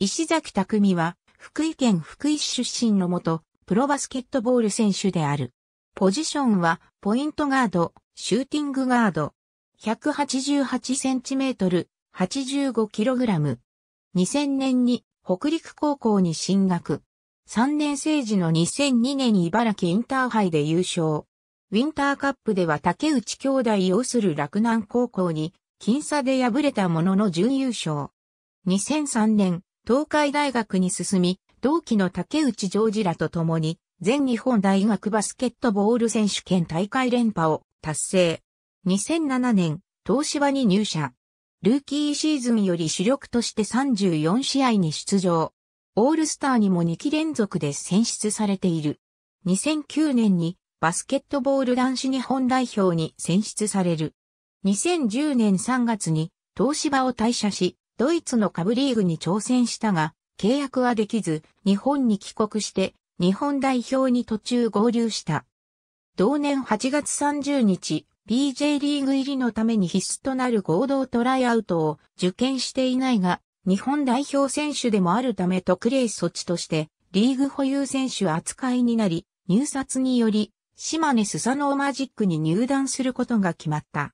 石崎匠は、福井県福井市出身のもと、プロバスケットボール選手である。ポジションは、ポイントガード、シューティングガード。188センチメートル、85キログラム。2000年に北陸高校に進学。3年生時の2002年に茨城インターハイで優勝。ウィンターカップでは竹内兄弟擁する洛南高校に、僅差で敗れたものの準優勝。2003年、東海大学に進み、同期の竹内ジョージらと共に、全日本大学バスケットボール選手権大会連覇を達成。2007年、東芝に入社。ルーキーシーズンより主力として34試合に出場。オールスターにも2期連続で選出されている。2009年にバスケットボール男子日本代表に選出される。2010年3月に東芝を退社し、ドイツの下部リーグに挑戦したが、契約はできず、日本に帰国して、日本代表に途中合流した。同年8月30日、BJ リーグ入りのために必須となる合同トライアウトを受験していないが、日本代表選手でもあるため特例措置として、リーグ保有選手扱いになり、入札により、島根スサノーマジックに入団することが決まった。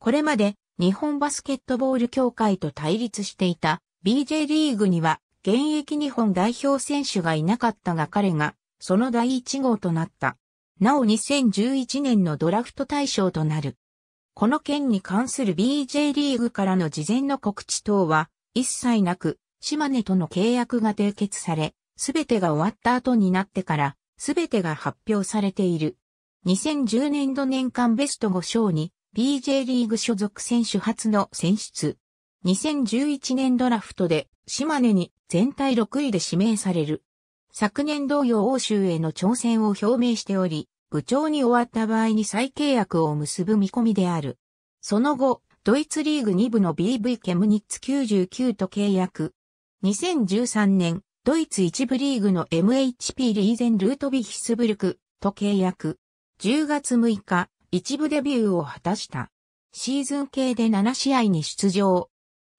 これまで日本バスケットボール協会と対立していた BJ リーグには現役日本代表選手がいなかったが彼がその第一号となった。なお2011年のドラフト対象となる。この件に関する BJ リーグからの事前の告知等は一切なく、島根との契約が締結され、すべてが終わった後になってから、すべてが発表されている。2010年度年間ベスト5章に、BJ リーグ所属選手初の選出。2011年ドラフトで島根に全体6位で指名される。昨年同様欧州への挑戦を表明しており、部長に終わった場合に再契約を結ぶ見込みである。その後、ドイツリーグ2部の BV ケムニッツ99と契約。2013年、ドイツ1部リーグの MHP リーゼンルートビヒスブルクと契約。10月6日、一部デビューを果たした。シーズン系で7試合に出場。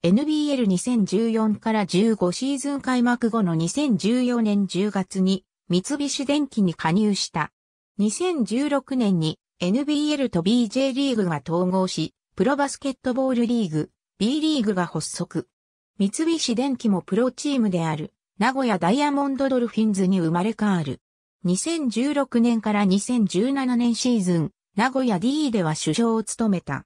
NBL2014 から15シーズン開幕後の2014年10月に三菱電機に加入した。2016年に NBL と BJ リーグが統合し、プロバスケットボールリーグ、B リーグが発足。三菱電機もプロチームである、名古屋ダイヤモンドドルフィンズに生まれ変わる。2016年から2017年シーズン、名古屋 D では首相を務めた。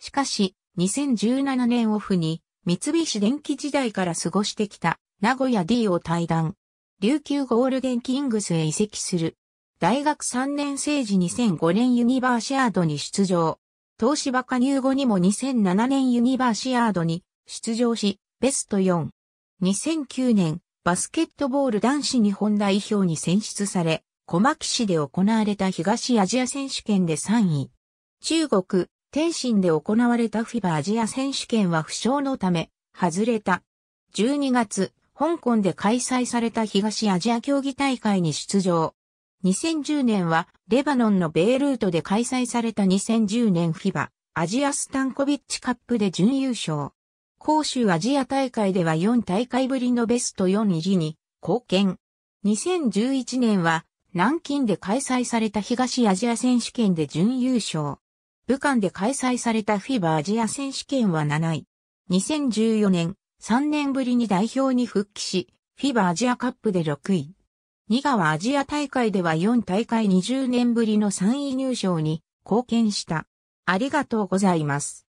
しかし、2017年オフに、三菱電機時代から過ごしてきた、名古屋 D を退団。琉球ゴールデンキングスへ移籍する。大学3年生時2005年ユニバーシアードに出場。東芝加入後にも2007年ユニバーシアードに出場し、ベスト4。2009年、バスケットボール男子日本代表に選出され、小牧市で行われた東アジア選手権で3位。中国、天津で行われたフィバアジア選手権は負傷のため、外れた。12月、香港で開催された東アジア競技大会に出場。2010年は、レバノンのベイルートで開催された2010年フィバ、アジアスタンコビッチカップで準優勝。杭州アジア大会では4大会ぶりのベスト4入りに貢献。2011年は南京で開催された東アジア選手権で準優勝。武漢で開催されたィーバーアジア選手権は7位。2014年、3年ぶりに代表に復帰し、ィーバーアジアカップで6位。ニガアジア大会では4大会20年ぶりの3位入賞に貢献した。ありがとうございます。